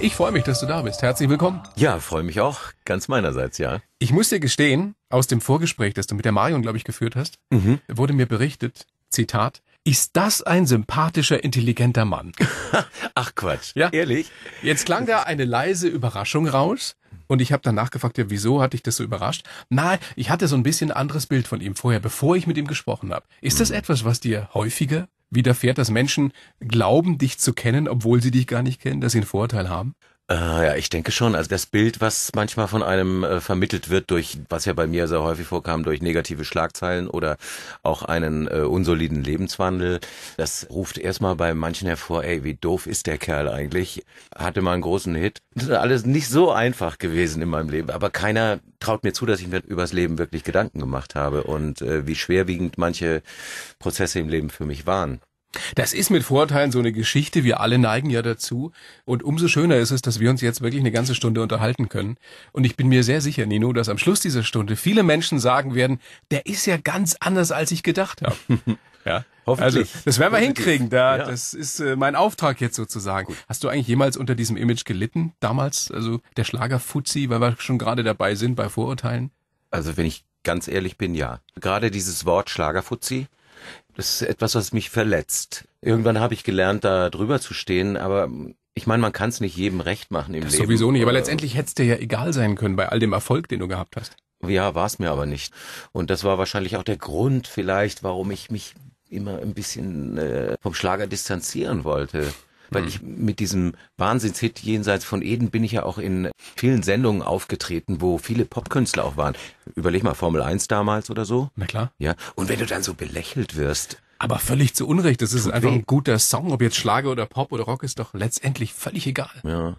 Ich freue mich, dass du da bist. Herzlich willkommen. Ja, freue mich auch. Ganz meinerseits, ja. Ich muss dir gestehen, aus dem Vorgespräch, das du mit der Marion, glaube ich, geführt hast, mhm. wurde mir berichtet, Zitat, ist das ein sympathischer, intelligenter Mann? Ach Quatsch, ja? ehrlich? Jetzt klang da eine leise Überraschung raus und ich habe dann nachgefragt, ja, wieso hatte ich das so überrascht? Nein, ich hatte so ein bisschen anderes Bild von ihm vorher, bevor ich mit ihm gesprochen habe. Ist das mhm. etwas, was dir häufiger widerfährt, dass Menschen glauben, dich zu kennen, obwohl sie dich gar nicht kennen, dass sie einen Vorteil haben? Äh, ja, ich denke schon. Also das Bild, was manchmal von einem äh, vermittelt wird durch, was ja bei mir sehr häufig vorkam, durch negative Schlagzeilen oder auch einen äh, unsoliden Lebenswandel, das ruft erstmal bei manchen hervor, ey, wie doof ist der Kerl eigentlich? Hatte mal einen großen Hit. Das ist alles nicht so einfach gewesen in meinem Leben, aber keiner traut mir zu, dass ich mir übers Leben wirklich Gedanken gemacht habe und äh, wie schwerwiegend manche Prozesse im Leben für mich waren. Das ist mit Vorurteilen so eine Geschichte. Wir alle neigen ja dazu. Und umso schöner ist es, dass wir uns jetzt wirklich eine ganze Stunde unterhalten können. Und ich bin mir sehr sicher, Nino, dass am Schluss dieser Stunde viele Menschen sagen werden, der ist ja ganz anders, als ich gedacht habe. ja. Hoffentlich. Also, das werden wir hinkriegen. Da, ja. Das ist äh, mein Auftrag jetzt sozusagen. Gut. Hast du eigentlich jemals unter diesem Image gelitten? Damals, also der Schlager Fuzzi, weil wir schon gerade dabei sind bei Vorurteilen? Also, wenn ich ganz ehrlich bin, ja. Gerade dieses Wort Schlagerfuzzi, das ist etwas, was mich verletzt. Irgendwann habe ich gelernt, da drüber zu stehen, aber hm, ich meine, man kann es nicht jedem recht machen im das Leben. Sowieso nicht, aber äh, letztendlich hätte es dir ja egal sein können bei all dem Erfolg, den du gehabt hast. Ja, war es mir aber nicht. Und das war wahrscheinlich auch der Grund vielleicht, warum ich mich immer ein bisschen äh, vom Schlager distanzieren wollte weil mhm. ich mit diesem Wahnsinnshit jenseits von Eden bin ich ja auch in vielen Sendungen aufgetreten, wo viele Popkünstler auch waren. Überleg mal Formel 1 damals oder so. Na klar. Ja, und wenn du dann so belächelt wirst, aber völlig zu Unrecht. Das ist einfach weh. ein guter Song, ob jetzt Schlager oder Pop oder Rock ist doch letztendlich völlig egal. Ja.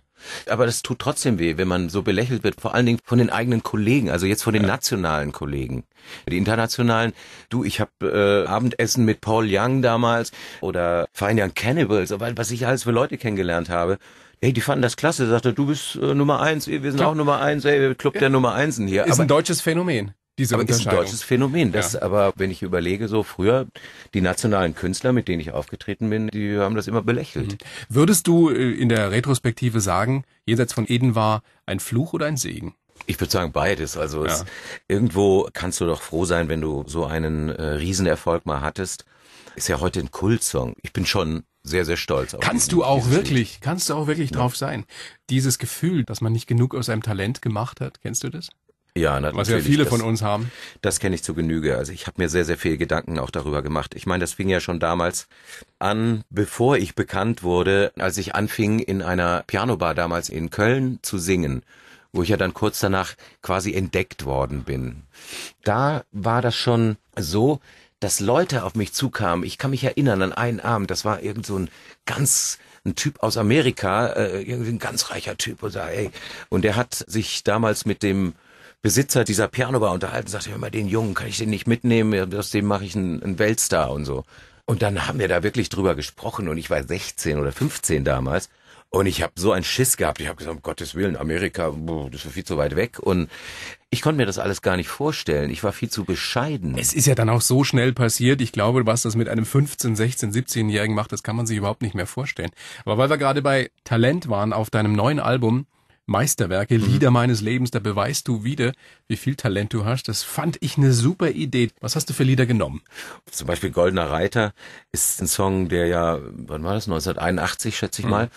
Aber das tut trotzdem weh, wenn man so belächelt wird, vor allen Dingen von den eigenen Kollegen, also jetzt von den ja. nationalen Kollegen. Die internationalen, du, ich habe äh, Abendessen mit Paul Young damals oder Fine Young Cannibals, was ich alles für Leute kennengelernt habe. Hey, die fanden das klasse, sagte, du bist äh, Nummer eins, wir sind Club. auch Nummer eins, ey, Club ja. der Nummer Einsen hier. Ist Aber ein deutsches Phänomen. Diese aber ist ein deutsches Phänomen. Das ja. aber, wenn ich überlege, so früher die nationalen Künstler, mit denen ich aufgetreten bin, die haben das immer belächelt. Mhm. Würdest du äh, in der Retrospektive sagen, jenseits von Eden war ein Fluch oder ein Segen? Ich würde sagen beides. Also ja. es, irgendwo kannst du doch froh sein, wenn du so einen äh, Riesenerfolg mal hattest. Ist ja heute ein Kultsong. Ich bin schon sehr, sehr stolz. Auf kannst diesen, du auch wirklich, Lied. kannst du auch wirklich ja. drauf sein. Dieses Gefühl, dass man nicht genug aus seinem Talent gemacht hat, kennst du das? Ja, natürlich. Was ja viele das, von uns haben. Das kenne ich zu Genüge. Also ich habe mir sehr, sehr viel Gedanken auch darüber gemacht. Ich meine, das fing ja schon damals an, bevor ich bekannt wurde, als ich anfing, in einer Pianobar damals in Köln zu singen wo ich ja dann kurz danach quasi entdeckt worden bin. Da war das schon so, dass Leute auf mich zukamen. Ich kann mich erinnern an einen Abend, das war irgend so ein ganz ein Typ aus Amerika, äh, irgendwie ein ganz reicher Typ oder, ey. und der hat sich damals mit dem Besitzer dieser Pianobar unterhalten, sagte, hör mal, den Jungen kann ich den nicht mitnehmen, aus dem mache ich einen, einen Weltstar und so. Und dann haben wir da wirklich drüber gesprochen und ich war 16 oder 15 damals und ich habe so einen Schiss gehabt. Ich habe gesagt, um Gottes Willen, Amerika, das ist viel zu weit weg. Und ich konnte mir das alles gar nicht vorstellen. Ich war viel zu bescheiden. Es ist ja dann auch so schnell passiert. Ich glaube, was das mit einem 15, 16, 17-Jährigen macht, das kann man sich überhaupt nicht mehr vorstellen. Aber weil wir gerade bei Talent waren auf deinem neuen Album, Meisterwerke, mhm. Lieder meines Lebens, da beweist du wieder, wie viel Talent du hast. Das fand ich eine super Idee. Was hast du für Lieder genommen? Zum Beispiel Goldener Reiter ist ein Song, der ja, wann war das, 1981 schätze ich mhm. mal,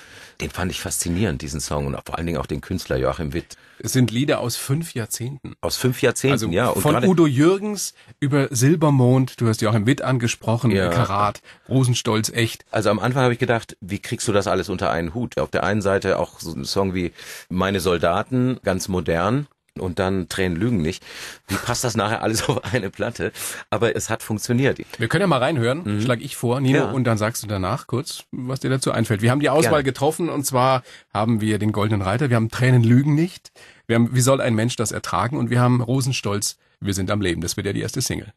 den fand ich faszinierend, diesen Song und vor allen Dingen auch den Künstler Joachim Witt. Es sind Lieder aus fünf Jahrzehnten. Aus fünf Jahrzehnten, also ja. Und von Udo Jürgens über Silbermond, du hast ja auch im Witt angesprochen, ja. Karat, Rosenstolz, echt. Also am Anfang habe ich gedacht, wie kriegst du das alles unter einen Hut? Auf der einen Seite auch so ein Song wie Meine Soldaten, ganz modern und dann Tränen lügen nicht. Wie passt das nachher alles auf eine Platte? Aber es hat funktioniert. Wir können ja mal reinhören, mhm. schlage ich vor, Nino, ja. und dann sagst du danach kurz, was dir dazu einfällt. Wir haben die Auswahl Gerne. getroffen und zwar haben wir den Goldenen Reiter, wir haben Tränen lügen nicht, wir haben Wie soll ein Mensch das ertragen und wir haben Rosenstolz, wir sind am Leben. Das wird ja die erste Single.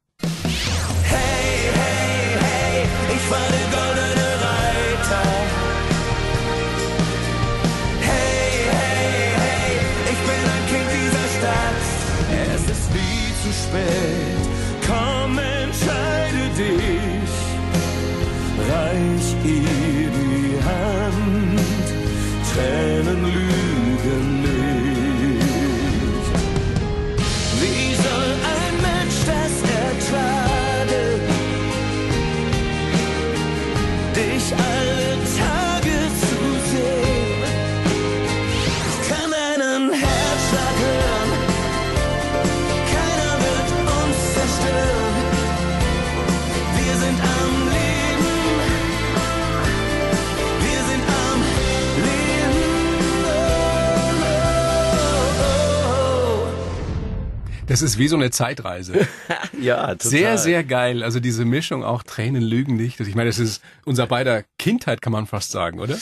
Es ist wie so eine Zeitreise. ja, total. Sehr, sehr geil. Also diese Mischung auch Tränen lügen nicht. Also ich meine, das ist unser beider Kindheit, kann man fast sagen, oder?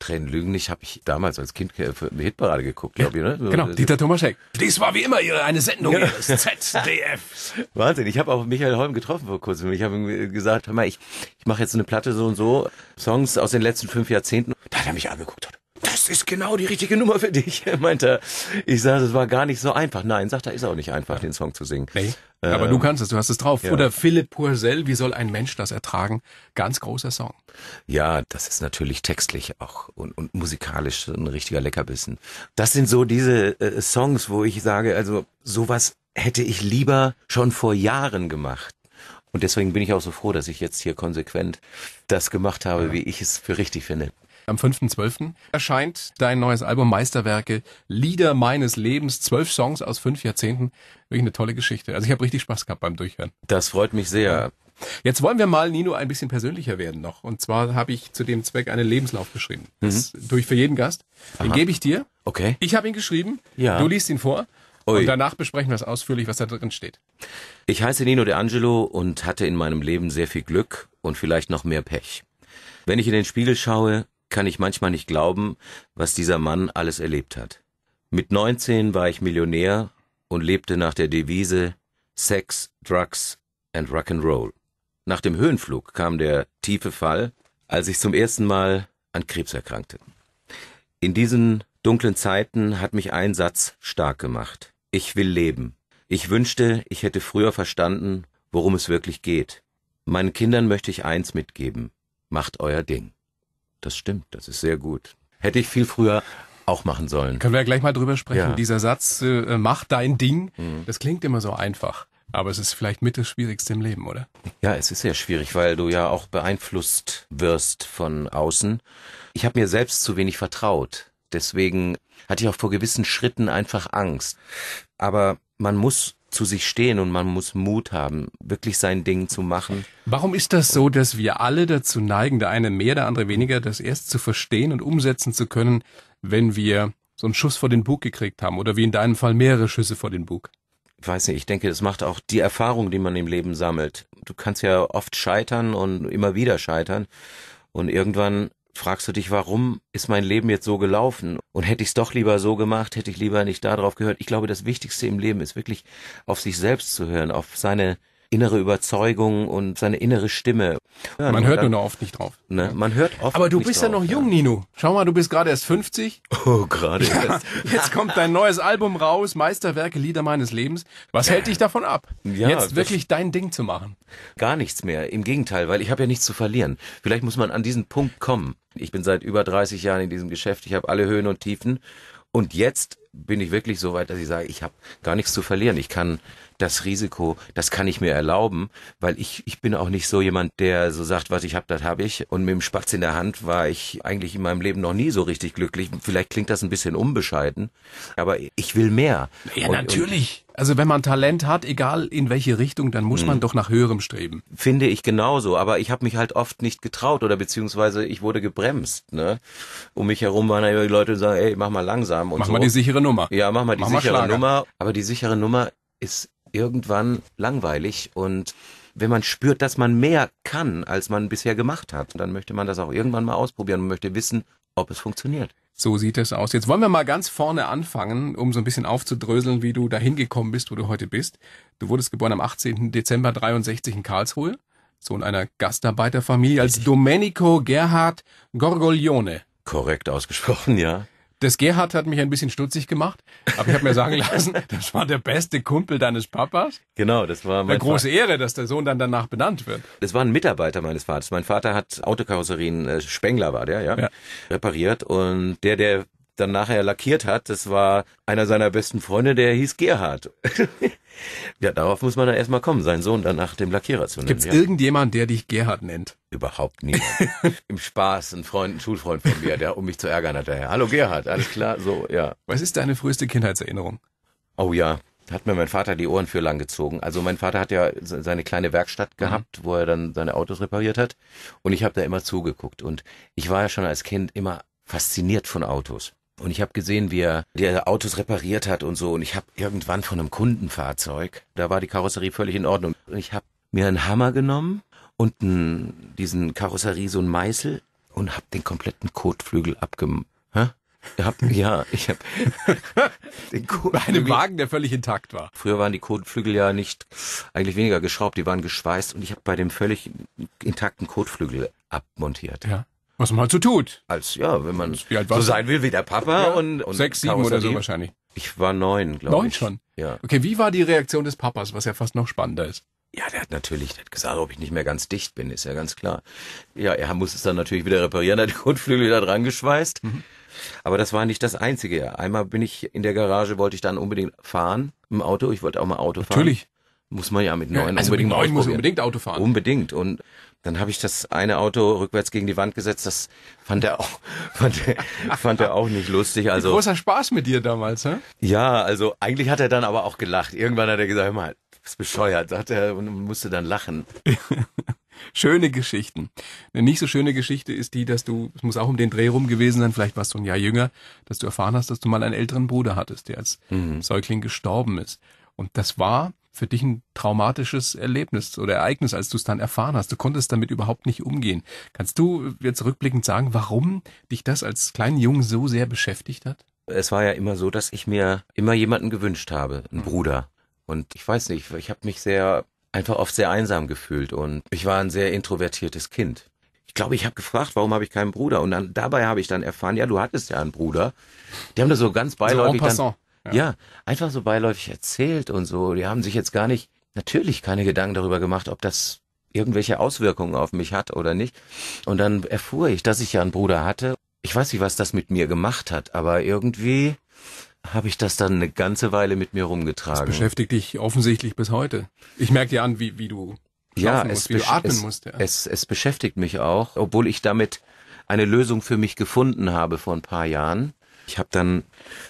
Tränen lügen nicht habe ich damals als Kind für eine Hitparade geguckt, glaube ich. Ne? So, genau, Dieter Tomaschek. Dies war wie immer ihre, eine Sendung ihres ZDF. Wahnsinn. Ich habe auch Michael Holm getroffen vor kurzem. Ich habe ihm gesagt, hör mal, ich, ich mache jetzt eine Platte so und so, Songs aus den letzten fünf Jahrzehnten. Da hat er mich angeguckt. Hat, das ist genau die richtige Nummer für dich, meinte er. Ich sage, das war gar nicht so einfach. Nein, sagt er, ist auch nicht einfach, den Song zu singen. Nee. Ähm, aber du ähm, kannst es, du hast es drauf. Ja. Oder Philipp Purcell, wie soll ein Mensch das ertragen? Ganz großer Song. Ja, das ist natürlich textlich auch und, und musikalisch ein richtiger Leckerbissen. Das sind so diese äh, Songs, wo ich sage, also sowas hätte ich lieber schon vor Jahren gemacht. Und deswegen bin ich auch so froh, dass ich jetzt hier konsequent das gemacht habe, ja. wie ich es für richtig finde. Am 5.12. erscheint dein neues Album Meisterwerke, Lieder meines Lebens, zwölf Songs aus fünf Jahrzehnten. Wirklich eine tolle Geschichte. Also ich habe richtig Spaß gehabt beim Durchhören. Das freut mich sehr. Jetzt wollen wir mal, Nino, ein bisschen persönlicher werden noch. Und zwar habe ich zu dem Zweck einen Lebenslauf geschrieben. Mhm. Das tue ich für jeden Gast. Den Aha. gebe ich dir. Okay. Ich habe ihn geschrieben. Ja. Du liest ihn vor. Ui. Und danach besprechen wir es ausführlich, was da drin steht. Ich heiße Nino De Angelo und hatte in meinem Leben sehr viel Glück und vielleicht noch mehr Pech. Wenn ich in den Spiegel schaue, kann ich manchmal nicht glauben, was dieser Mann alles erlebt hat. Mit 19 war ich Millionär und lebte nach der Devise Sex, Drugs and Rock and Roll. Nach dem Höhenflug kam der tiefe Fall, als ich zum ersten Mal an Krebs erkrankte. In diesen dunklen Zeiten hat mich ein Satz stark gemacht. Ich will leben. Ich wünschte, ich hätte früher verstanden, worum es wirklich geht. Meinen Kindern möchte ich eins mitgeben. Macht euer Ding. Das stimmt, das ist sehr gut. Hätte ich viel früher auch machen sollen. Können wir ja gleich mal drüber sprechen. Ja. Dieser Satz, äh, äh, mach dein Ding, mhm. das klingt immer so einfach. Aber es ist vielleicht mit das Schwierigste im Leben, oder? Ja, es ist sehr schwierig, weil du ja auch beeinflusst wirst von außen. Ich habe mir selbst zu wenig vertraut. Deswegen hatte ich auch vor gewissen Schritten einfach Angst. Aber man muss zu sich stehen und man muss Mut haben, wirklich sein Ding zu machen. Warum ist das so, dass wir alle dazu neigen, der eine mehr, der andere weniger, das erst zu verstehen und umsetzen zu können, wenn wir so einen Schuss vor den Bug gekriegt haben oder wie in deinem Fall mehrere Schüsse vor den Bug? Ich weiß nicht, ich denke, das macht auch die Erfahrung, die man im Leben sammelt. Du kannst ja oft scheitern und immer wieder scheitern und irgendwann fragst du dich, warum ist mein Leben jetzt so gelaufen? Und hätte ich es doch lieber so gemacht, hätte ich lieber nicht darauf gehört. Ich glaube, das Wichtigste im Leben ist wirklich auf sich selbst zu hören, auf seine innere Überzeugung und seine innere Stimme. Ja, man hört dann, nur noch oft nicht drauf. Ne? Man hört oft Aber du bist drauf, ja noch jung, ja. Nino. Schau mal, du bist gerade erst 50. Oh, gerade ja, erst. Jetzt kommt dein neues Album raus, Meisterwerke, Lieder meines Lebens. Was hält dich davon ab, ja, jetzt wirklich dein Ding zu machen? Gar nichts mehr. Im Gegenteil, weil ich habe ja nichts zu verlieren. Vielleicht muss man an diesen Punkt kommen. Ich bin seit über 30 Jahren in diesem Geschäft. Ich habe alle Höhen und Tiefen. Und jetzt bin ich wirklich so weit, dass ich sage, ich habe gar nichts zu verlieren. Ich kann das Risiko, das kann ich mir erlauben, weil ich, ich bin auch nicht so jemand, der so sagt, was ich hab, das habe ich. Und mit dem Spatz in der Hand war ich eigentlich in meinem Leben noch nie so richtig glücklich. Vielleicht klingt das ein bisschen unbescheiden, aber ich will mehr. Ja, und, natürlich. also wenn man Talent hat, egal in welche Richtung, dann muss man mhm. doch nach höherem streben. Finde ich genauso, aber ich habe mich halt oft nicht getraut oder beziehungsweise ich wurde gebremst. Ne? Um mich herum waren die Leute, und sagen, ey, mach mal langsam. Und mach so. mal die sichere Nummer. Ja, mach mal die mach sichere mal Nummer. Aber die sichere Nummer ist irgendwann langweilig und wenn man spürt, dass man mehr kann, als man bisher gemacht hat, dann möchte man das auch irgendwann mal ausprobieren und möchte wissen, ob es funktioniert. So sieht es aus. Jetzt wollen wir mal ganz vorne anfangen, um so ein bisschen aufzudröseln, wie du dahin gekommen bist, wo du heute bist. Du wurdest geboren am 18. Dezember 63 in Karlsruhe, Sohn einer Gastarbeiterfamilie als Domenico Gerhard Gorgoglione. Korrekt ausgesprochen, ja. Das Gerhard hat mich ein bisschen stutzig gemacht, aber ich habe mir sagen lassen, das war der beste Kumpel deines Papas. Genau, das war eine große Vater. Ehre, dass der Sohn dann danach benannt wird. Das war ein Mitarbeiter meines Vaters. Mein Vater hat Autokarosserien, äh, Spengler war der, ja, ja, repariert und der, der dann nachher lackiert hat, das war einer seiner besten Freunde, der hieß Gerhard. ja, darauf muss man dann erstmal kommen, sein Sohn dann nach dem Lackierer zu nennen. Gibt's ja. irgendjemand, der dich Gerhard nennt? Überhaupt nie. Im Spaß, ein Freund, ein Schulfreund von mir, der um mich zu ärgern hat, daher. Hallo Gerhard, alles klar, so, ja. Was ist deine früheste Kindheitserinnerung? Oh ja, hat mir mein Vater die Ohren für lang gezogen. Also mein Vater hat ja seine kleine Werkstatt mhm. gehabt, mhm. wo er dann seine Autos repariert hat. Und ich habe da immer zugeguckt. Und ich war ja schon als Kind immer fasziniert von Autos. Und ich habe gesehen, wie er die Autos repariert hat und so. Und ich habe irgendwann von einem Kundenfahrzeug, da war die Karosserie völlig in Ordnung. Und ich habe mir einen Hammer genommen und einen, diesen Karosserie, so einen Meißel und habe den kompletten Kotflügel abgem... Hä? Hab, ja, ich habe den Kotflügel. Bei einem Wagen, der völlig intakt war. Früher waren die Kotflügel ja nicht eigentlich weniger geschraubt, die waren geschweißt und ich habe bei dem völlig intakten Kotflügel abmontiert. Ja. Was man halt so tut. Als, ja, wenn man so sein will wie der Papa ja, und, und. Sechs, sieben Karosserie. oder so wahrscheinlich. Ich war neun, glaube ich. Neun schon? Ja. Okay, wie war die Reaktion des Papas, was ja fast noch spannender ist? Ja, der hat natürlich der hat gesagt, ob ich nicht mehr ganz dicht bin, ist ja ganz klar. Ja, er muss es dann natürlich wieder reparieren, hat die Kotflügel wieder dran geschweißt. Mhm. Aber das war nicht das Einzige. Einmal bin ich in der Garage, wollte ich dann unbedingt fahren im Auto. Ich wollte auch mal Auto fahren. Natürlich muss man ja mit neun ja, also unbedingt mit neun muss man unbedingt Auto fahren. Unbedingt. Und dann habe ich das eine Auto rückwärts gegen die Wand gesetzt. Das fand er auch, fand er, fand er auch nicht lustig. Also Ein großer Spaß mit dir damals, hä? Ja, also eigentlich hat er dann aber auch gelacht. Irgendwann hat er gesagt, hör mal, ist bescheuert, Hat er und musste dann lachen. schöne Geschichten. Eine nicht so schöne Geschichte ist die, dass du, es muss auch um den Dreh rum gewesen sein, vielleicht warst du ein Jahr jünger, dass du erfahren hast, dass du mal einen älteren Bruder hattest, der als mhm. Säugling gestorben ist. Und das war für dich ein traumatisches Erlebnis oder Ereignis, als du es dann erfahren hast. Du konntest damit überhaupt nicht umgehen. Kannst du jetzt rückblickend sagen, warum dich das als kleinen Jungen so sehr beschäftigt hat? Es war ja immer so, dass ich mir immer jemanden gewünscht habe, einen mhm. Bruder. Und ich weiß nicht, ich habe mich sehr einfach oft sehr einsam gefühlt und ich war ein sehr introvertiertes Kind. Ich glaube, ich habe gefragt, warum habe ich keinen Bruder? Und dann, dabei habe ich dann erfahren, ja, du hattest ja einen Bruder. Die haben da so ganz beiläufig so dann, ja. einfach so beiläufig erzählt und so. Die haben sich jetzt gar nicht, natürlich keine Gedanken darüber gemacht, ob das irgendwelche Auswirkungen auf mich hat oder nicht. Und dann erfuhr ich, dass ich ja einen Bruder hatte. Ich weiß nicht, was das mit mir gemacht hat, aber irgendwie habe ich das dann eine ganze Weile mit mir rumgetragen. Das beschäftigt dich offensichtlich bis heute. Ich merke dir an, wie, wie du ja, musst, wie du atmen es, musst. Ja. Es, es beschäftigt mich auch, obwohl ich damit eine Lösung für mich gefunden habe vor ein paar Jahren. Ich habe dann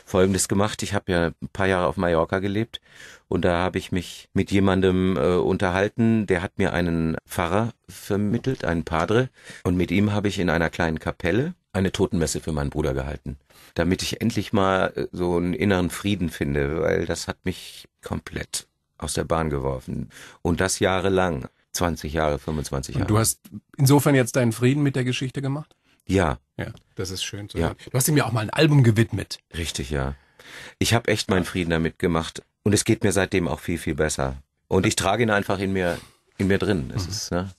Folgendes gemacht. Ich habe ja ein paar Jahre auf Mallorca gelebt und da habe ich mich mit jemandem äh, unterhalten, der hat mir einen Pfarrer vermittelt, einen Padre. Und mit ihm habe ich in einer kleinen Kapelle eine Totenmesse für meinen Bruder gehalten, damit ich endlich mal äh, so einen inneren Frieden finde, weil das hat mich komplett aus der Bahn geworfen. Und das jahrelang. 20 Jahre, 25 Jahre. Und du hast insofern jetzt deinen Frieden mit der Geschichte gemacht? Ja. Ja, das ist schön zu ja. hören. Du hast ihm ja auch mal ein Album gewidmet. Richtig, ja. Ich habe echt meinen Frieden damit gemacht und es geht mir seitdem auch viel, viel besser. Und ich trage ihn einfach in mir, in mir drin. Es mhm. ist, ne?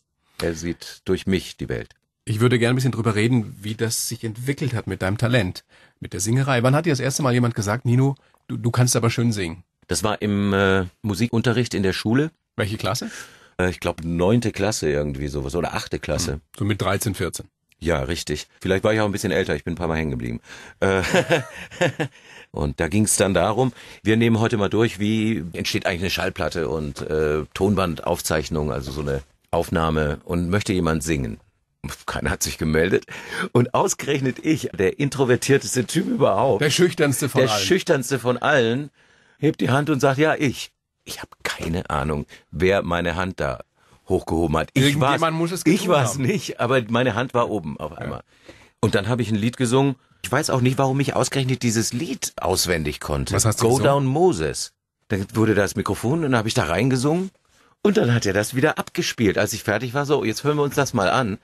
Er sieht durch mich die Welt. Ich würde gerne ein bisschen drüber reden, wie das sich entwickelt hat mit deinem Talent, mit der Singerei. Wann hat dir das erste Mal jemand gesagt, Nino, du, du kannst aber schön singen? Das war im äh, Musikunterricht in der Schule. Welche Klasse? Äh, ich glaube neunte Klasse irgendwie sowas oder achte Klasse. Mhm. So mit 13, 14. Ja, richtig. Vielleicht war ich auch ein bisschen älter, ich bin ein paar Mal hängen geblieben. Äh, und da ging es dann darum, wir nehmen heute mal durch, wie entsteht eigentlich eine Schallplatte und äh, Tonbandaufzeichnung, also so eine Aufnahme und möchte jemand singen. Keiner hat sich gemeldet. Und ausgerechnet ich, der introvertierteste Typ überhaupt. Der schüchternste von der allen. Der schüchternste von allen hebt die Hand und sagt, ja, ich. Ich habe keine Ahnung, wer meine Hand da hochgehoben hat. Ich war's, muss es ich war's haben. nicht, aber meine Hand war oben auf einmal. Ja. Und dann habe ich ein Lied gesungen. Ich weiß auch nicht, warum ich ausgerechnet dieses Lied auswendig konnte. Was hast du Go gesungen? Down Moses. Dann wurde das Mikrofon und dann habe ich da reingesungen und dann hat er das wieder abgespielt. Als ich fertig war, so, jetzt hören wir uns das mal an.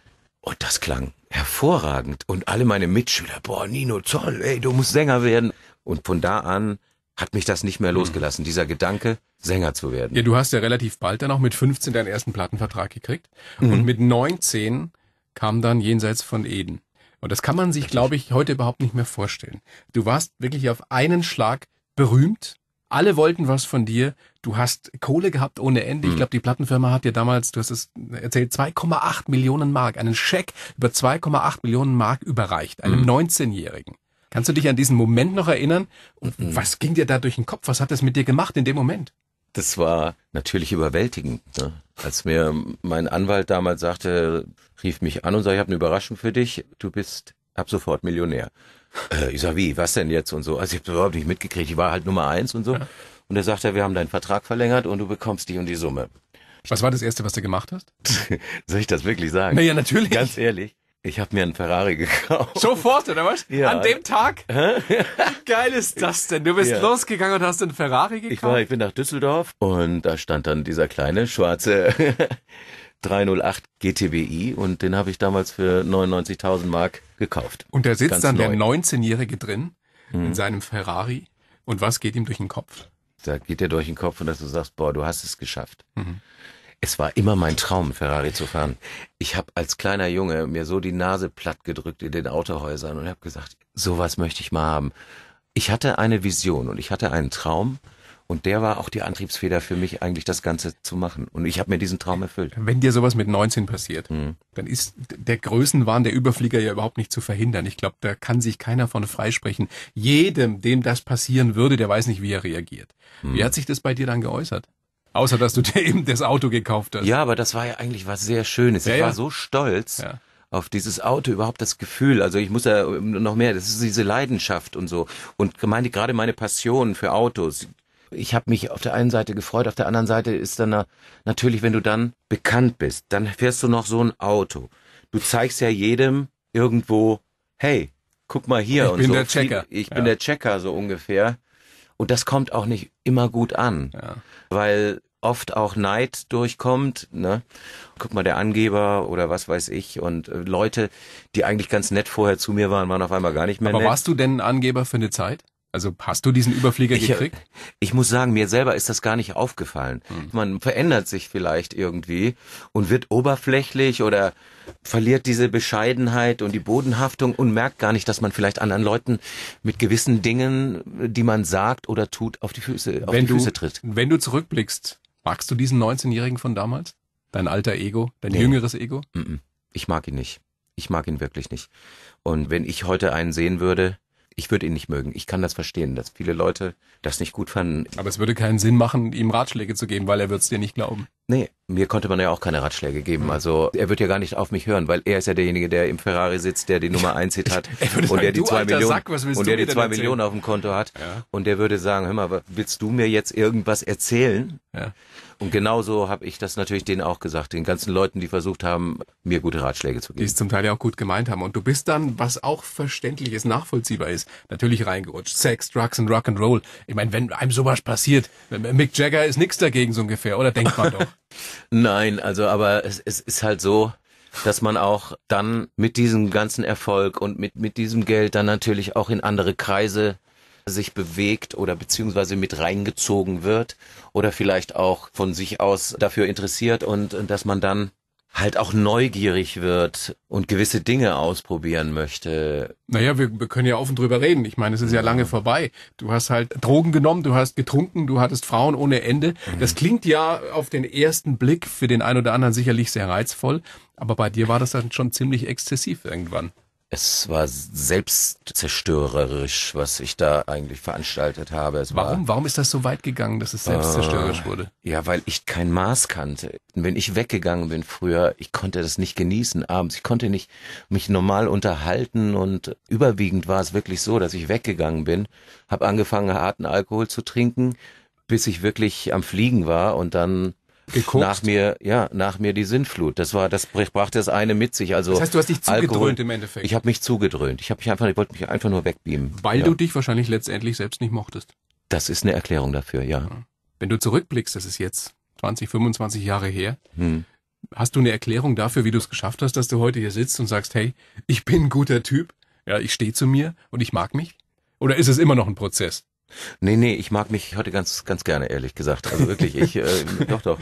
Und das klang hervorragend. Und alle meine Mitschüler, boah, Nino, toll, ey, du musst Sänger werden. Und von da an hat mich das nicht mehr hm. losgelassen, dieser Gedanke, Sänger zu werden. Ja, du hast ja relativ bald dann auch mit 15 deinen ersten Plattenvertrag gekriegt mhm. und mit 19 kam dann Jenseits von Eden. Und das kann man sich, glaube ich, heute überhaupt nicht mehr vorstellen. Du warst wirklich auf einen Schlag berühmt. Alle wollten was von dir. Du hast Kohle gehabt ohne Ende. Ich mhm. glaube, die Plattenfirma hat dir damals, du hast es erzählt, 2,8 Millionen Mark, einen Scheck über 2,8 Millionen Mark überreicht, einem mhm. 19-Jährigen. Kannst du dich an diesen Moment noch erinnern? Und mhm. was ging dir da durch den Kopf? Was hat das mit dir gemacht in dem Moment? Das war natürlich überwältigend. Ne? Als mir mein Anwalt damals sagte, rief mich an und sagte, ich habe eine Überraschung für dich. Du bist ab sofort Millionär. Äh, ich sag, wie, was denn jetzt und so. Also ich habe überhaupt nicht mitgekriegt. Ich war halt Nummer eins und so. Ja. Und er sagte, wir haben deinen Vertrag verlängert und du bekommst die und die Summe. Was war das Erste, was du gemacht hast? Soll ich das wirklich sagen? Naja, natürlich. Ganz ehrlich. Ich habe mir einen Ferrari gekauft. Sofort, oder was? Ja. An dem Tag? Wie geil ist das denn? Du bist ja. losgegangen und hast einen Ferrari gekauft? Ich, war, ich bin nach Düsseldorf und da stand dann dieser kleine schwarze 308 GTBI und den habe ich damals für 99.000 Mark gekauft. Und da sitzt Ganz dann neu. der 19-Jährige drin mhm. in seinem Ferrari und was geht ihm durch den Kopf? Da geht dir durch den Kopf und dass du sagst, boah, du hast es geschafft. Mhm. Es war immer mein Traum, Ferrari zu fahren. Ich habe als kleiner Junge mir so die Nase platt gedrückt in den Autohäusern und habe gesagt, sowas möchte ich mal haben. Ich hatte eine Vision und ich hatte einen Traum und der war auch die Antriebsfeder für mich, eigentlich das Ganze zu machen. Und ich habe mir diesen Traum erfüllt. Wenn dir sowas mit 19 passiert, mhm. dann ist der Größenwahn der Überflieger ja überhaupt nicht zu verhindern. Ich glaube, da kann sich keiner von freisprechen. Jedem, dem das passieren würde, der weiß nicht, wie er reagiert. Mhm. Wie hat sich das bei dir dann geäußert? Außer dass du dir eben das Auto gekauft hast. Ja, aber das war ja eigentlich was sehr Schönes. Ja, ich war so stolz. Ja auf dieses Auto überhaupt das Gefühl. Also ich muss ja ähm, noch mehr, das ist diese Leidenschaft und so. Und meine, gerade meine Passion für Autos. Ich habe mich auf der einen Seite gefreut, auf der anderen Seite ist dann äh, natürlich, wenn du dann bekannt bist, dann fährst du noch so ein Auto. Du zeigst ja jedem irgendwo, hey, guck mal hier ich und bin so. Der Checker. Ich bin ja. der Checker so ungefähr. Und das kommt auch nicht immer gut an, ja. weil oft auch Neid durchkommt. Ne? Guck mal, der Angeber oder was weiß ich. Und äh, Leute, die eigentlich ganz nett vorher zu mir waren, waren auf einmal gar nicht mehr Aber nett. warst du denn ein Angeber für eine Zeit? Also hast du diesen Überflieger ich, äh, gekriegt? Ich muss sagen, mir selber ist das gar nicht aufgefallen. Hm. Man verändert sich vielleicht irgendwie und wird oberflächlich oder verliert diese Bescheidenheit und die Bodenhaftung und merkt gar nicht, dass man vielleicht anderen Leuten mit gewissen Dingen, die man sagt oder tut, auf die Füße, auf wenn die Füße tritt. Wenn du zurückblickst, magst du diesen 19-Jährigen von damals? Dein alter Ego, dein nee. jüngeres Ego? Ich mag ihn nicht. Ich mag ihn wirklich nicht. Und wenn ich heute einen sehen würde, ich würde ihn nicht mögen. Ich kann das verstehen, dass viele Leute das nicht gut fanden. Aber es würde keinen Sinn machen, ihm Ratschläge zu geben, weil er wird es dir nicht glauben. Nee, mir konnte man ja auch keine Ratschläge geben. Mhm. Also er wird ja gar nicht auf mich hören, weil er ist ja derjenige, der im Ferrari sitzt, der die Nummer 1 Hit hat und, der die zwei erzählen? Millionen auf dem Konto hat. Und der würde sagen, hör mal, willst du mir jetzt irgendwas erzählen? Ja. Und genauso habe ich das natürlich denen auch gesagt, den ganzen Leuten, die versucht haben, mir gute Ratschläge zu geben. Die es zum Teil ja auch gut gemeint haben. Und du bist dann, was auch verständlich ist, nachvollziehbar ist, natürlich reingerutscht. Sex, Drugs und Rock'n'Roll. Ich meine, wenn einem sowas passiert, Mick Jagger ist nichts dagegen so ungefähr, oder denkt man doch? Nein, also aber es, es ist halt so, dass man auch dann mit diesem ganzen Erfolg und mit, mit diesem Geld dann natürlich auch in andere Kreise sich bewegt oder beziehungsweise mit reingezogen wird oder vielleicht auch von sich aus dafür interessiert und äh, dass man dann halt auch neugierig wird und gewisse Dinge ausprobieren möchte. Naja, wir, wir können ja offen drüber reden. Ich meine, es ist ja. ja. lange vorbei. Du hast halt Drogen genommen, du hast getrunken, du hattest Frauen ohne Ende. Mhm. Das klingt ja auf den ersten Blick für den einen oder anderen sicherlich sehr reizvoll, aber bei dir war das dann schon ziemlich exzessiv irgendwann es war selbstzerstörerisch, was ich da eigentlich veranstaltet habe. Es Warum? War, Warum ist das so weit gegangen, dass es selbstzerstörerisch äh, wurde? Ja, weil ich kein Maß kannte. Wenn ich weggegangen bin früher, ich konnte das nicht genießen abends. Ich konnte nicht mich normal unterhalten und überwiegend war es wirklich so, dass ich weggegangen bin, habe angefangen harten Alkohol zu trinken, bis ich wirklich am Fliegen war und dann Geguckt. Nach mir, ja, nach mir die Sinnflut. Das war, das brachte das eine mit sich. Also das heißt, du hast dich zugedröhnt Alkohol, im Endeffekt. Ich habe mich zugedröhnt. Ich habe mich einfach, ich wollte mich einfach nur wegbeamen. Weil ja. du dich wahrscheinlich letztendlich selbst nicht mochtest. Das ist eine Erklärung dafür, ja. Wenn du zurückblickst, das ist jetzt 20, 25 Jahre her. Hm. Hast du eine Erklärung dafür, wie du es geschafft hast, dass du heute hier sitzt und sagst, hey, ich bin ein guter Typ, ja, ich stehe zu mir und ich mag mich? Oder ist es immer noch ein Prozess? Nee, nee, ich mag mich heute ganz, ganz gerne, ehrlich gesagt. Also wirklich, ich, äh, doch, doch.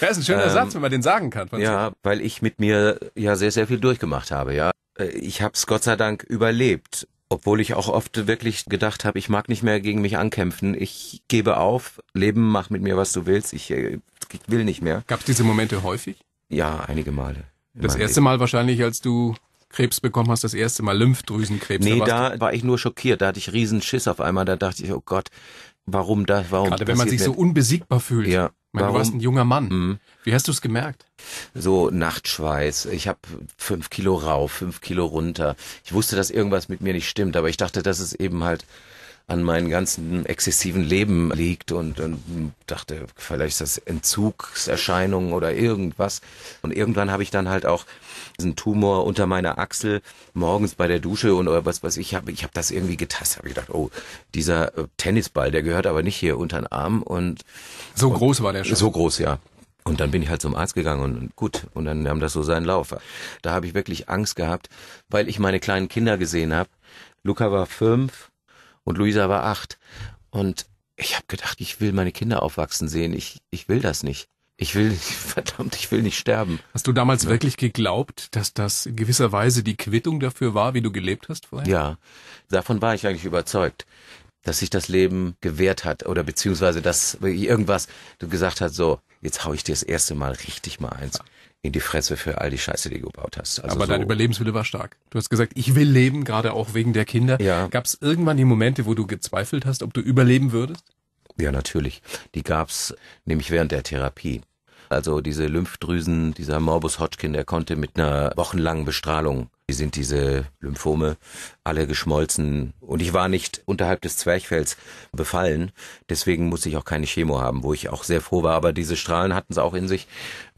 Ja, ist ein schöner ähm, Satz, wenn man den sagen kann. Ja, weil ich mit mir ja sehr, sehr viel durchgemacht habe, ja. Äh, ich habe es Gott sei Dank überlebt, obwohl ich auch oft wirklich gedacht habe, ich mag nicht mehr gegen mich ankämpfen. Ich gebe auf, Leben, mach mit mir, was du willst. Ich, äh, ich will nicht mehr. Gab es diese Momente häufig? Ja, einige Male. Das erste Leben. Mal wahrscheinlich, als du Krebs bekommen hast, das erste Mal Lymphdrüsenkrebs. Nee, da, da war ich nur schockiert. Da hatte ich riesen Schiss auf einmal. Da dachte ich, oh Gott, warum das, warum Gerade wenn man sich so unbesiegbar fühlt. Ja. Meine, du warst ein junger Mann. Mhm. Wie hast du es gemerkt? So Nachtschweiß. Ich habe fünf Kilo rauf, fünf Kilo runter. Ich wusste, dass irgendwas mit mir nicht stimmt, aber ich dachte, das ist eben halt an meinem ganzen exzessiven Leben liegt und, und dachte, vielleicht ist das Entzugserscheinungen oder irgendwas. Und irgendwann habe ich dann halt auch diesen Tumor unter meiner Achsel morgens bei der Dusche und oder was weiß ich, habe ich habe das irgendwie getastet, habe ich gedacht, oh, dieser äh, Tennisball, der gehört aber nicht hier unter den Arm und so und, groß war der schon. So groß, ja. Und dann bin ich halt zum Arzt gegangen und gut, und dann nahm das so seinen Lauf. Da habe ich wirklich Angst gehabt, weil ich meine kleinen Kinder gesehen habe. Luca war fünf und Luisa war acht. Und ich habe gedacht, ich will meine Kinder aufwachsen sehen. Ich, ich will das nicht. Ich will, verdammt, ich will nicht sterben. Hast du damals ja. wirklich geglaubt, dass das in gewisser Weise die Quittung dafür war, wie du gelebt hast vorher? Ja, davon war ich eigentlich überzeugt, dass sich das Leben gewehrt hat oder beziehungsweise dass irgendwas du gesagt hast, so, jetzt hau ich dir das erste Mal richtig mal eins. Ja in die Fresse für all die Scheiße, die du gebaut hast. Also Aber so dein Überlebenswille war stark. Du hast gesagt, ich will leben, gerade auch wegen der Kinder. Ja. Gab es irgendwann die Momente, wo du gezweifelt hast, ob du überleben würdest? Ja, natürlich. Die gab's nämlich während der Therapie. Also diese Lymphdrüsen, dieser Morbus Hodgkin, der konnte mit einer wochenlangen Bestrahlung sind diese Lymphome alle geschmolzen und ich war nicht unterhalb des Zwerchfells befallen. Deswegen musste ich auch keine Chemo haben, wo ich auch sehr froh war. Aber diese Strahlen hatten es auch in sich,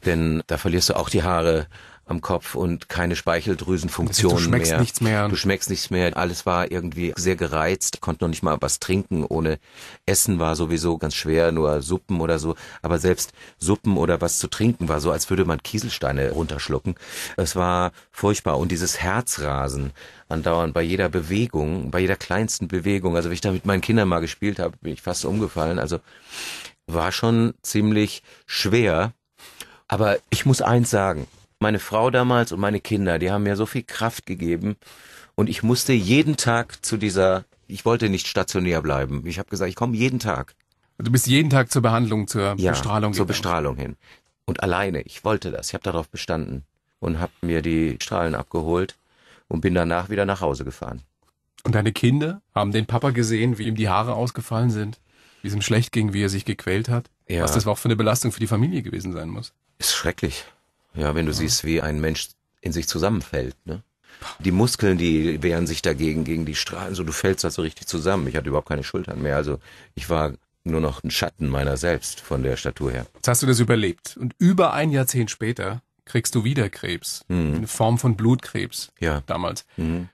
denn da verlierst du auch die Haare, am Kopf und keine also Speicheldrüsenfunktion mehr. du schmeckst mehr. Nichts mehr. Du schmeckst nichts mehr. Alles war irgendwie sehr gereizt, konnte noch nicht mal was trinken. Ohne Essen war sowieso ganz schwer, nur Suppen oder so. Aber selbst Suppen oder was zu trinken war so, als würde man Kieselsteine runterschlucken. Es war furchtbar. Und dieses Herzrasen andauernd bei jeder Bewegung, bei jeder kleinsten Bewegung. Also wenn ich da mit meinen Kindern mal gespielt habe, bin ich fast umgefallen. Also war schon ziemlich schwer. Aber ich muss eins sagen, meine Frau damals und meine Kinder, die haben mir so viel Kraft gegeben und ich musste jeden Tag zu dieser, ich wollte nicht stationär bleiben. Ich habe gesagt, ich komme jeden Tag. Du bist jeden Tag zur Behandlung, zur ja, Bestrahlung zur Bestrahlung hin. Und alleine, ich wollte das, ich habe darauf bestanden und habe mir die Strahlen abgeholt und bin danach wieder nach Hause gefahren. Und deine Kinder haben den Papa gesehen, wie ihm die Haare ausgefallen sind, wie es ihm schlecht ging, wie er sich gequält hat. Ja. Was das auch für eine Belastung für die Familie gewesen sein muss. Ist schrecklich. Ja, wenn du ja. siehst, wie ein Mensch in sich zusammenfällt, ne? Die Muskeln, die wehren sich dagegen, gegen die Strahlen, so du fällst halt so richtig zusammen. Ich hatte überhaupt keine Schultern mehr. Also ich war nur noch ein Schatten meiner selbst von der Statur her. Jetzt hast du das überlebt. Und über ein Jahrzehnt später kriegst du wieder Krebs. Mhm. Eine Form von Blutkrebs. Ja. Damals. Mhm.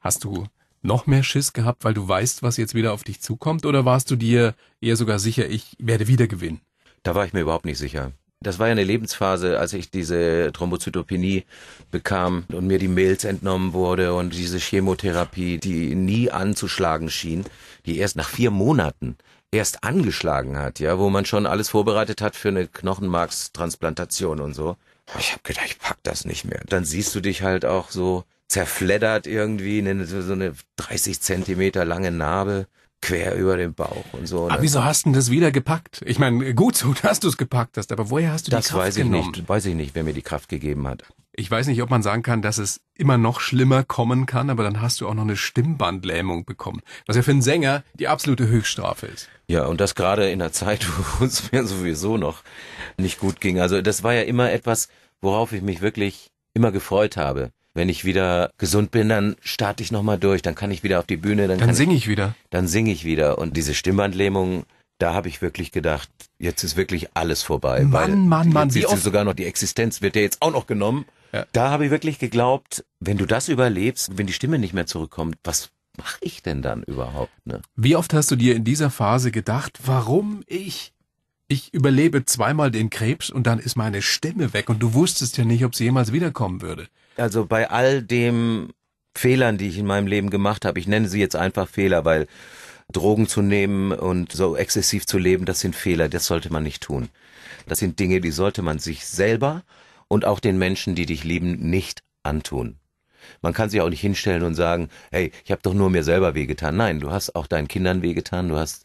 Hast du noch mehr Schiss gehabt, weil du weißt, was jetzt wieder auf dich zukommt? Oder warst du dir eher sogar sicher, ich werde wieder gewinnen? Da war ich mir überhaupt nicht sicher. Das war ja eine Lebensphase, als ich diese Thrombozytopenie bekam und mir die Milz entnommen wurde und diese Chemotherapie, die nie anzuschlagen schien, die erst nach vier Monaten erst angeschlagen hat, ja, wo man schon alles vorbereitet hat für eine Knochenmarkstransplantation und so. Ich habe gedacht, ich pack das nicht mehr. Dann siehst du dich halt auch so zerfleddert irgendwie, so eine 30 Zentimeter lange Narbe quer über den Bauch und so. Aber ne? wieso hast du das wieder gepackt? Ich meine, gut so, dass du es gepackt hast, aber woher hast du das die Kraft Das weiß ich Nicht, weiß ich nicht, wer mir die Kraft gegeben hat. Ich weiß nicht, ob man sagen kann, dass es immer noch schlimmer kommen kann, aber dann hast du auch noch eine Stimmbandlähmung bekommen, was ja für einen Sänger die absolute Höchststrafe ist. Ja, und das gerade in der Zeit, wo es mir sowieso noch nicht gut ging. Also das war ja immer etwas, worauf ich mich wirklich immer gefreut habe wenn ich wieder gesund bin, dann starte ich nochmal durch, dann kann ich wieder auf die Bühne. Dann, dann singe ich, ich, wieder. Dann singe ich wieder. Und diese Stimmbandlähmung, da habe ich wirklich gedacht, jetzt ist wirklich alles vorbei. Mann, weil Mann, Mann. Jetzt wie sogar noch die Existenz wird dir jetzt auch noch genommen. Ja. Da habe ich wirklich geglaubt, wenn du das überlebst, wenn die Stimme nicht mehr zurückkommt, was mache ich denn dann überhaupt? Ne? Wie oft hast du dir in dieser Phase gedacht, warum ich? ich überlebe zweimal den Krebs und dann ist meine Stimme weg und du wusstest ja nicht, ob sie jemals wiederkommen würde. Also bei all dem Fehlern, die ich in meinem Leben gemacht habe, ich nenne sie jetzt einfach Fehler, weil Drogen zu nehmen und so exzessiv zu leben, das sind Fehler, das sollte man nicht tun. Das sind Dinge, die sollte man sich selber und auch den Menschen, die dich lieben, nicht antun. Man kann sich auch nicht hinstellen und sagen, hey, ich habe doch nur mir selber wehgetan. Nein, du hast auch deinen Kindern wehgetan, du hast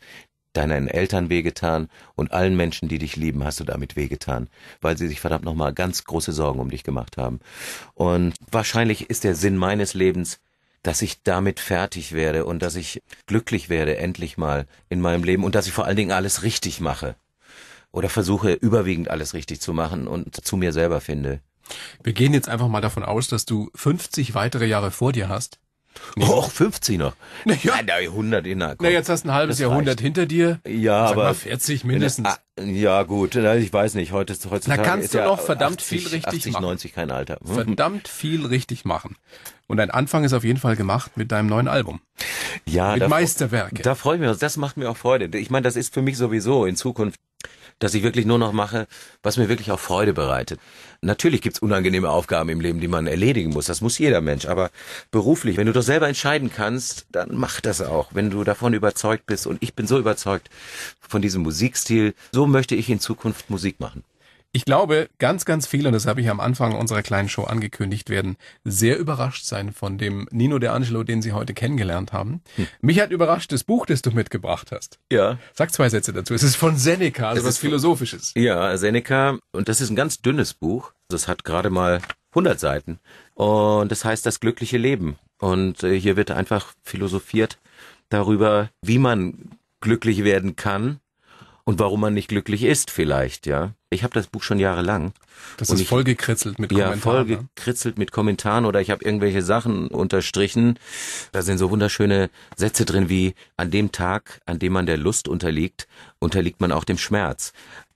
deinen Eltern wehgetan und allen Menschen, die dich lieben, hast du damit wehgetan, weil sie sich verdammt nochmal ganz große Sorgen um dich gemacht haben. Und wahrscheinlich ist der Sinn meines Lebens, dass ich damit fertig werde und dass ich glücklich werde, endlich mal in meinem Leben und dass ich vor allen Dingen alles richtig mache oder versuche überwiegend alles richtig zu machen und zu mir selber finde. Wir gehen jetzt einfach mal davon aus, dass du 50 weitere Jahre vor dir hast. Nee. Och, 50er. Naja. Nein, 100 innerhalb. Na, jetzt hast du ein halbes das Jahrhundert reicht. hinter dir. Ja, Sag aber. Mal 40 mindestens. Ah, ja, gut. Ich weiß nicht. Heute, heutzutage. Da kannst du ja noch verdammt 80, viel richtig 80, machen. 90, kein Alter. Hm. Verdammt viel richtig machen. Und ein Anfang ist auf jeden Fall gemacht mit deinem neuen Album. Ja. Mit da, Meisterwerke. Da freue ich mich. Das macht mir auch Freude. Ich meine, das ist für mich sowieso in Zukunft dass ich wirklich nur noch mache, was mir wirklich auch Freude bereitet. Natürlich gibt's unangenehme Aufgaben im Leben, die man erledigen muss. Das muss jeder Mensch. Aber beruflich, wenn du doch selber entscheiden kannst, dann mach das auch, wenn du davon überzeugt bist. Und ich bin so überzeugt von diesem Musikstil. So möchte ich in Zukunft Musik machen. Ich glaube, ganz, ganz viele, und das habe ich am Anfang unserer kleinen Show angekündigt, werden sehr überrascht sein von dem Nino De Angelo, den Sie heute kennengelernt haben. Hm. Mich hat überrascht das Buch, das du mitgebracht hast. Ja. Sag zwei Sätze dazu. Es ist von Seneca, also es was ist, Philosophisches. Ja, Seneca, und das ist ein ganz dünnes Buch. Das hat gerade mal 100 Seiten. Und das heißt das glückliche Leben. Und äh, hier wird einfach philosophiert darüber, wie man glücklich werden kann und warum man nicht glücklich ist vielleicht, ja ich habe das Buch schon jahrelang. Das ist ich, voll gekritzelt mit Kommentaren. Ja, ne? voll gekritzelt mit Kommentaren oder ich habe irgendwelche Sachen unterstrichen. Da sind so wunderschöne Sätze drin wie, an dem Tag, an dem man der Lust unterliegt, unterliegt man auch dem Schmerz.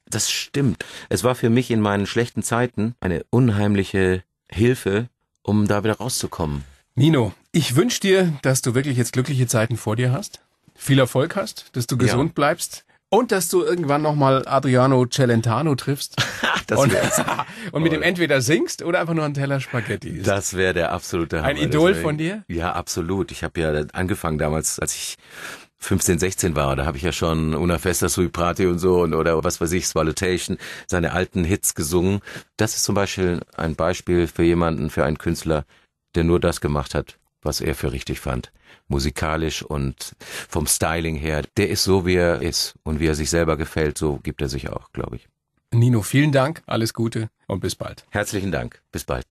Das stimmt. Es war für mich in meinen schlechten Zeiten eine unheimliche Hilfe, um da wieder rauszukommen. Nino, ich wünsche dir, dass du wirklich jetzt glückliche Zeiten vor dir hast, viel Erfolg hast, dass du gesund ja. bleibst. Und dass du irgendwann nochmal Adriano Celentano triffst. das und, und mit dem entweder singst oder einfach nur einen Teller Spaghetti isst. Das wäre der absolute Hammer. Ein Idol von dir? Ja, absolut. Ich habe ja angefangen damals, als ich 15, 16 war, da habe ich ja schon Una Festa sui prati und so und oder was weiß ich, Svalutation, seine alten Hits gesungen. Das ist zum Beispiel ein Beispiel für jemanden, für einen Künstler, der nur das gemacht hat, was er für richtig fand musikalisch und vom Styling her. Der ist so, wie er ist und wie er sich selber gefällt, so gibt er sich auch, glaube ich. Nino, vielen Dank, alles Gute und bis bald. Herzlichen Dank, bis bald.